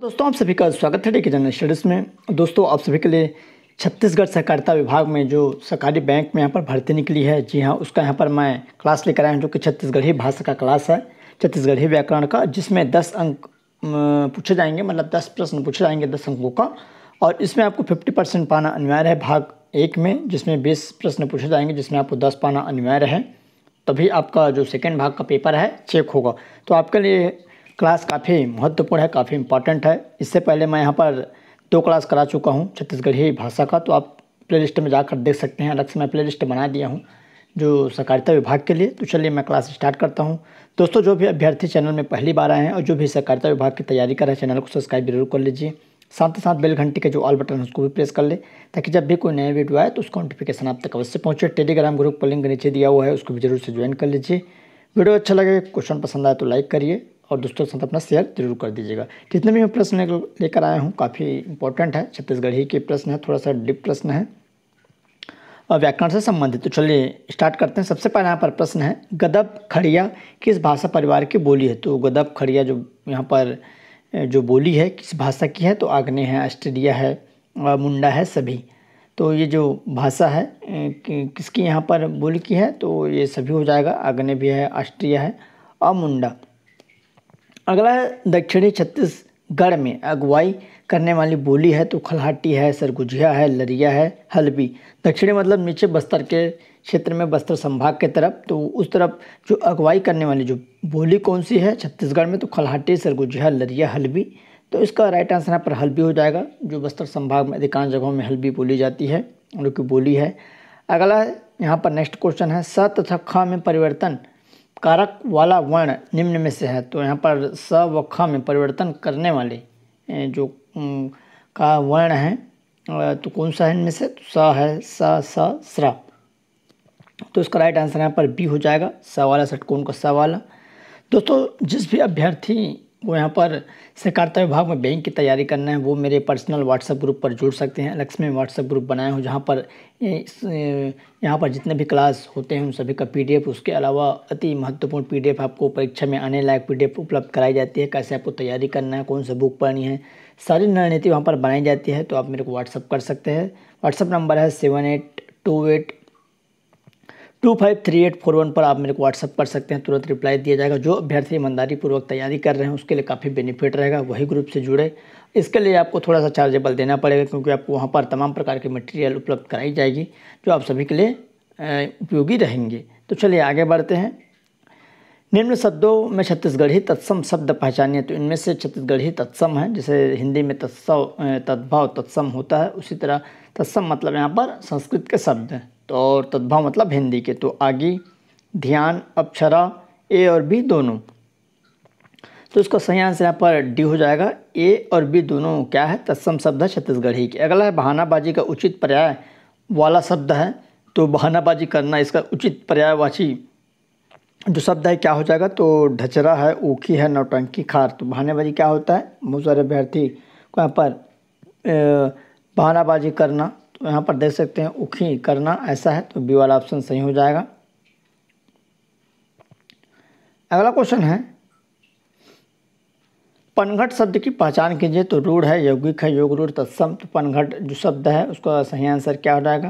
दोस्तों आप सभी का स्वागत है टेके जनरल स्टडीज़ में दोस्तों आप सभी के लिए छत्तीसगढ़ सहकारिता विभाग में जो सरकारी बैंक में यहाँ पर भर्ती निकली है जी हाँ उसका यहाँ पर मैं क्लास लेकर आया हूँ जो कि छत्तीसगढ़ी भाषा का क्लास है छत्तीसगढ़ी व्याकरण का जिसमें दस अंक पूछे जाएंगे मतलब दस प्रश्न पूछे जाएंगे दस अंकों का और इसमें आपको फिफ्टी परसेंट पाना अनिवार्य है भाग एक में जिसमें बीस प्रश्न पूछे जाएंगे जिसमें आपको दस पाना अनिवार्य है तभी आपका जो सेकेंड भाग का पेपर है चेक होगा तो आपके लिए क्लास काफ़ी महत्वपूर्ण है काफ़ी इंपॉर्टेंट है इससे पहले मैं यहाँ पर दो क्लास करा चुका हूँ छत्तीसगढ़ी भाषा का तो आप प्लेलिस्ट में जाकर देख सकते हैं अलग से मैं प्लेलिस्ट बना दिया हूँ जो सहकारिता विभाग के लिए तो चलिए मैं क्लास स्टार्ट करता हूँ दोस्तों जो भी अभ्यर्थी चैनल में पहली बार आए हैं और जो भी सहकारिता विभाग की तैयारी कर रहे हैं चैनल को सब्सक्राइब जरूर कर लीजिए साथ ही साथ बेल घंटी के जो ऑल बटन है उसको भी प्रेस कर ले ताकि जब भी कोई नया वीडियो आए तो उसका नोटिफिकेशन आप तक अवश्य पहुँचे टेलीग्राम ग्रुप पर लिंक नीचे दिया हुआ है उसको भी जरूर से ज्वाइन कर लीजिए वीडियो अच्छा लगे क्वेश्चन पसंद आए तो लाइक करिए और दोस्तों के साथ अपना शेयर जरूर कर दीजिएगा जितने भी मैं प्रश्न लेकर आया हूँ काफ़ी इंपॉर्टेंट है छत्तीसगढ़ ही के प्रश्न है थोड़ा सा डिप प्रश्न है और व्याकरण से संबंधित तो चलिए स्टार्ट करते हैं सबसे पहले यहाँ पर प्रश्न है गदब खड़िया किस भाषा परिवार की बोली है तो गदब खड़िया जो यहाँ पर जो बोली है किस भाषा की है तो आग्ने है ऑस्ट्रेलिया है और मुंडा है सभी तो ये जो भाषा है किसकी यहाँ पर बोली की है तो ये सभी हो जाएगा आग्ने भी है ऑस्ट्रिया है और मुंडा अगला है दक्षिणी छत्तीसगढ़ में अगुवाई करने वाली बोली है तो खलहाटी है सरगुजिया है लरिया है हल्बी दक्षिणी मतलब नीचे बस्तर के क्षेत्र में बस्तर संभाग के तरफ तो उस तरफ जो अगुवाई करने वाली जो बोली कौन सी है छत्तीसगढ़ में तो खलहाटी सरगुजिया लरिया हल्बी तो इसका राइट आंसर यहाँ पर हल्बी हो जाएगा जो बस्तर संभाग में अधिकांश जगहों में हल्बी बोली जाती है उनकी बोली है अगला यहाँ पर नेक्स्ट क्वेश्चन है स तथा ख में परिवर्तन कारक वाला वर्ण निम्न में से है तो यहाँ पर स व ख में परिवर्तन करने वाले जो का वर्ण है तो कौन सा है इनमें से तो स है स स स्र तो इसका राइट आंसर यहाँ पर बी हो जाएगा स वाला सटकोन का स वाला दोस्तों जिस भी अभ्यर्थी वो यहाँ पर सहकारिता विभाग में बैंक की तैयारी करना है वो मेरे पर्सनल व्हाट्सएप ग्रुप पर जुड़ सकते हैं लक्ष्मी में व्हाट्सएप ग्रुप बनाया हूँ जहाँ पर यहाँ पर जितने भी क्लास होते हैं उन सभी का पीडीएफ उसके अलावा अति महत्वपूर्ण पीडीएफ आपको परीक्षा में आने लायक पीडीएफ उपलब्ध कराई जाती है कैसे आपको तैयारी करना है कौन सा बुक पढ़नी है सारी रणनीति वहाँ पर बनाई जाती है तो आप मेरे को व्हाट्सअप कर सकते हैं व्हाट्सअप नंबर है seven eight two eight two five three eight four one पर आप मेरे को व्हाट्सअप कर सकते हैं तुरंत रिप्लाई दिया जाएगा जो अभ्यर्थी ईमानदारी पूर्वक तैयारी कर रहे हैं उसके लिए काफ़ी बेनिफिट रहेगा वही ग्रुप से जुड़े इसके लिए आपको थोड़ा सा चार्जेबल देना पड़ेगा क्योंकि आपको वहाँ पर तमाम प्रकार की मटेरियल उपलब्ध कराई जाएगी जो आप सभी के लिए उपयोगी रहेंगे तो चलिए आगे बढ़ते हैं निम्न शब्दों में छत्तीसगढ़ी तत्सम शब्द पहचानिए तो इनमें से छत्तीसगढ़ी तत्सम है जैसे हिंदी में तत्सव तद्भाव तत्सम होता है उसी तरह तत्सम मतलब यहाँ पर संस्कृत के शब्द हैं तो और तद्भव मतलब हिंदी के तो आगे ध्यान अक्षरा ए और बी दोनों तो इसका सही आंसर यहाँ पर डी हो जाएगा ए और बी दोनों क्या है तत्सम शब्द है छत्तीसगढ़ ही के अगला है बहानाबाजी का उचित पर्याय वाला शब्द है तो बहानाबाजी करना इसका उचित पर्यायवाची जो शब्द है क्या हो जाएगा तो ढचरा है ऊखी है नौटंकी खार तो बहानाबाजी क्या होता है मुजर अभ्यर्थी को यहाँ पर बहानाबाजी करना तो यहाँ पर देख सकते हैं उखी करना ऐसा है तो बी वाला ऑप्शन सही हो जाएगा अगला क्वेश्चन है पनघट शब्द की पहचान कीजिए तो रूढ़ है यौगिक है योग रूढ़ तत्सम तो पनघट जो शब्द है उसका सही आंसर क्या हो जाएगा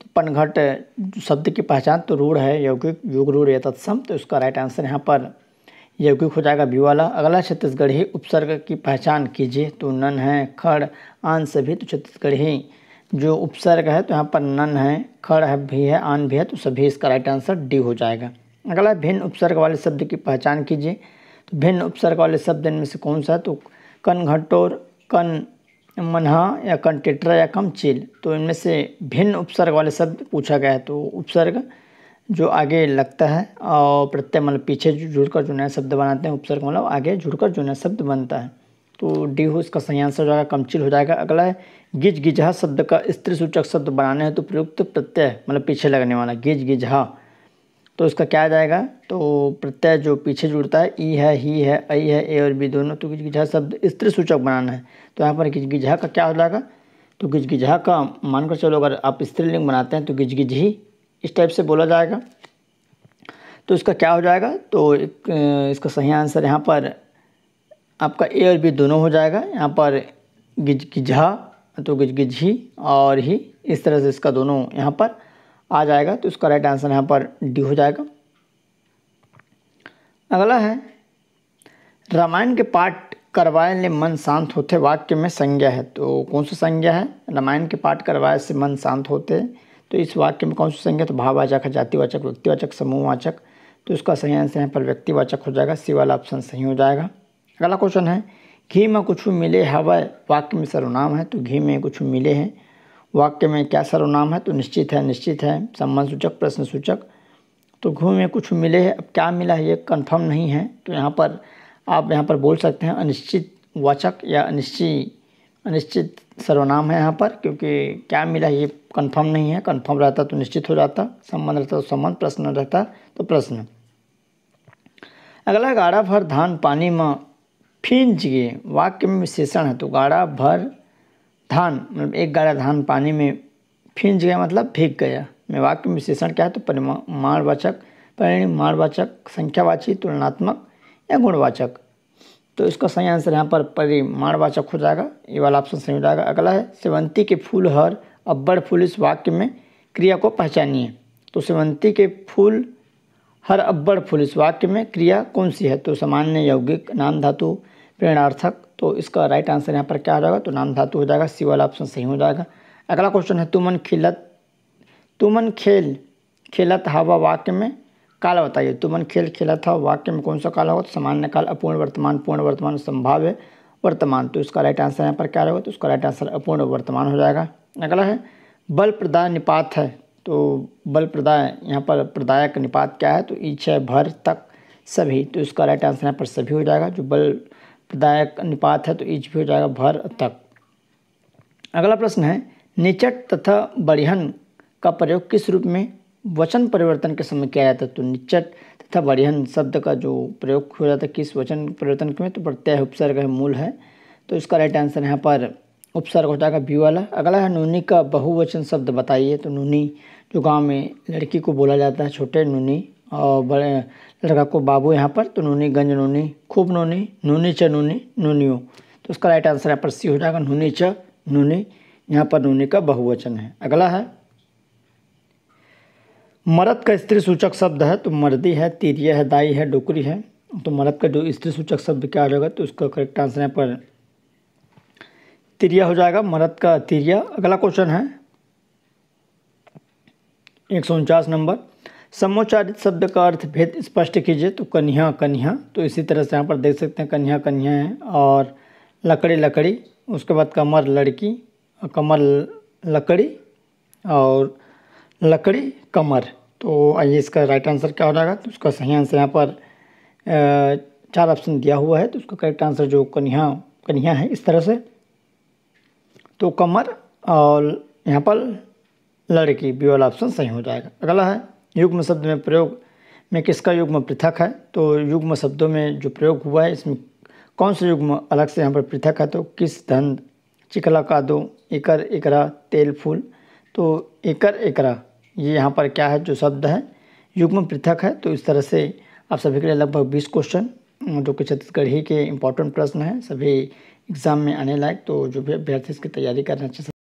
तो पनघट शब्द की पहचान तो रूढ़ है यौगिक योग रूढ़ या तत्सम तो उसका राइट आंसर यहाँ पर यौगिक हो जाएगा बी वाला अगला छत्तीसगढ़ी उपसर्ग की पहचान कीजिए तो नन है खड़ आंस भी तो छत्तीसगढ़ी जो उपसर्ग है तो यहाँ पर नन है खड़ है भी है आन भी है तो सभी इसका राइट आंसर डी हो जाएगा अगला भिन्न उपसर्ग वाले शब्द की पहचान कीजिए तो भिन्न उपसर्ग वाले शब्द इनमें से कौन सा है तो कन घटोर कन मनहा या कन टिटरा या कम चील तो इनमें से भिन्न उपसर्ग वाले शब्द पूछा गया है तो उपसर्ग जो आगे लगता है और प्रत्यय मतलब पीछे जुड़कर जो नया शब्द बनाते हैं उपसर्ग मतलब आगे जुड़कर जो नया शब्द बनता है तो डी हो इसका सही आंसर हो जाएगा कमचिल हो जाएगा अगला है गिज गिजहा शब्द का स्त्री सूचक शब्द बनाने हैं तो प्रयुक्त प्रत्यय मतलब पीछे लगने वाला गिज गिजहा तो इसका क्या आ जाएगा तो प्रत्यय जो पीछे जुड़ता है ई है ही है ऐ है ए और बी दोनों तो गिज गिजहा शब्द स्त्री सूचक बनाना है तो यहाँ पर गिज गिजहा का क्या हो जाएगा तो गिज गिजहा का मानकर चलो अगर आप स्त्रीलिंग बनाते हैं तो गिज ही इस टाइप से बोला जाएगा तो इसका क्या हो जाएगा तो इसका सही आंसर यहाँ पर आपका ए और बी दोनों हो जाएगा यहाँ पर गिज गिझा तो गिझी और ही इस तरह से इसका दोनों यहाँ पर आ जाएगा तो इसका राइट आंसर यहाँ पर डी हो जाएगा अगला है रामायण के पाठ करवाए ने मन शांत होते वाक्य में संज्ञा है तो कौन सा संज्ञा है रामायण के पाठ करवाए से मन शांत होते तो इस वाक्य में कौन सी संज्ञा तो भाववाचक है जातिवाचक व्यक्तिवाचक समूहवाचक तो इसका सही आंसर यहाँ पर व्यक्तिवाचक हो जाएगा सी वाला ऑप्शन सही हो जाएगा अगला क्वेश्चन है घी में कुछ मिले हवय वाक्य में सर्वनाम है तो घी में कुछ मिले हैं वाक्य में क्या सर्वनाम है तो निश्चित है निश्चित है सम्मान सूचक प्रश्न सूचक तो घू में कुछ मिले है अब क्या मिला है ये कन्फर्म नहीं है तो यहाँ पर आप यहाँ पर बोल सकते हैं अनिश्चित वाचक या अनिश्चित अनिश्चित सर्वनाम है यहाँ पर क्योंकि क्या मिला ये कन्फर्म नहीं है कन्फर्म रहता तो निश्चित हो जाता संबंध रहता तो संबंध प्रश्न रहता तो प्रश्न अगला गाढ़ा भर धान पानी में फींजिए वाक्य में विशेषण है तो गाढ़ा भर धान मतलब एक गाढ़ा धान पानी में फींज गया मतलब फेंक गया मैं वाक्य में विशेषण क्या है तो परिमाणवाचक परिमाणवाचक संख्यावाची तुलनात्मक या गुणवाचक तो इसका सही आंसर यहाँ पर परिमाणवाचक हो जाएगा ये वाला ऑप्शन सही हो जाएगा अगला है सेवंती के फूल हर अब्बड़ फूल इस वाक्य में क्रिया को पहचानिए तो सेवंती के फूल हर अब्बड़ फुल इस वाक्य में क्रिया कौन सी है तो सामान्य यौगिक नाम धातु प्रेरणार्थक तो इसका राइट आंसर यहाँ पर क्या हो जाएगा तो नाम धातु हो जाएगा सी वाला ऑप्शन सही हो जाएगा अगला क्वेश्चन है तुमन खिलत तुमन खेल खेलत हवा वाक्य में काला बताइए तुमन खेल खेलत हवा वाक्य में कौन सा काला होगा तो सामान्य काल अपूर्ण वर्तमान पूर्ण वर्तमान संभाव्य वर्तमान तो इसका राइट आंसर यहाँ पर क्या होगा तो उसका राइट आंसर अपूर्ण वर्तमान हो जाएगा अगला है बल प्रदान निपात है तो बल प्रदाय यहाँ पर प्रदायक निपात क्या है तो इच्छा भर तक सभी तो इसका राइट आंसर यहाँ पर सभी हो जाएगा जो बल प्रदायक निपात है तो ईच भी हो जाएगा भर तक अगला प्रश्न है निचट तथा बढ़िहन का प्रयोग किस रूप में वचन परिवर्तन के समय किया जाता है तो निचट तथा बढ़िहन शब्द का जो प्रयोग हो जाता है किस वचन परिवर्तन में तो प्रत्यय उपसर्ग है मूल है तो इसका राइट आंसर यहाँ पर उपसर्ग हो जाएगा बी वाला अगला है नूनी का बहुवचन शब्द बताइए तो नूनी जो गांव में लड़की को बोला जाता है छोटे नूनी और बड़े लड़का को बाबू यहाँ पर तो नूनी गंज नूनी खूब नूनी नूनी च नूनी नूनियो तो उसका राइट आंसर यहाँ पर सी हो जाएगा नूनी च नूनी यहाँ पर नूनी का बहुवचन है अगला है मरद का स्त्री सूचक शब्द है तो मर्दी है तीरिया है दाई है डोकरी है तो मरद का जो स्त्री सूचक शब्द क्या हो जाएगा तो उसका करेक्ट आंसर यहाँ पर तिरिया हो जाएगा मरद का तिरिया अगला क्वेश्चन है एक सौ उनचास नंबर समोच्चारित शब्द का अर्थ भेद स्पष्ट कीजिए तो कन्या कन्या तो इसी तरह से यहाँ पर देख सकते हैं कन्या कन्या है और लकड़ी लकड़ी उसके बाद कमर लड़की कमर लकड़ी और लकड़ी कमर तो आइए इसका राइट आंसर क्या हो जाएगा तो उसका सही आंसर यहाँ पर चार ऑप्शन दिया हुआ है तो उसका करेक्ट आंसर जो कन्या कन्या है इस तरह से तो कमर और यहाँ पर लड़की बी वाला ऑप्शन सही हो जाएगा अगला है युग्म शब्द में प्रयोग में किसका युग्म पृथक है तो युग्म शब्दों में जो प्रयोग हुआ है इसमें कौन सा युग्म अलग से यहाँ पर पृथक है तो किस धन चिकला का दो एकर एकरा तेल फूल तो एकर एकरा ये यहाँ पर क्या है जो शब्द है युग्म पृथक है तो इस तरह से आप सभी के लिए लगभग बीस क्वेश्चन जो कि छत्तीसगढ़ ही के इम्पोर्टेंट प्रश्न हैं सभी एग्ज़ाम में आने लायक तो जो भी अभ्यर्थी इसकी तैयारी करना चाहिए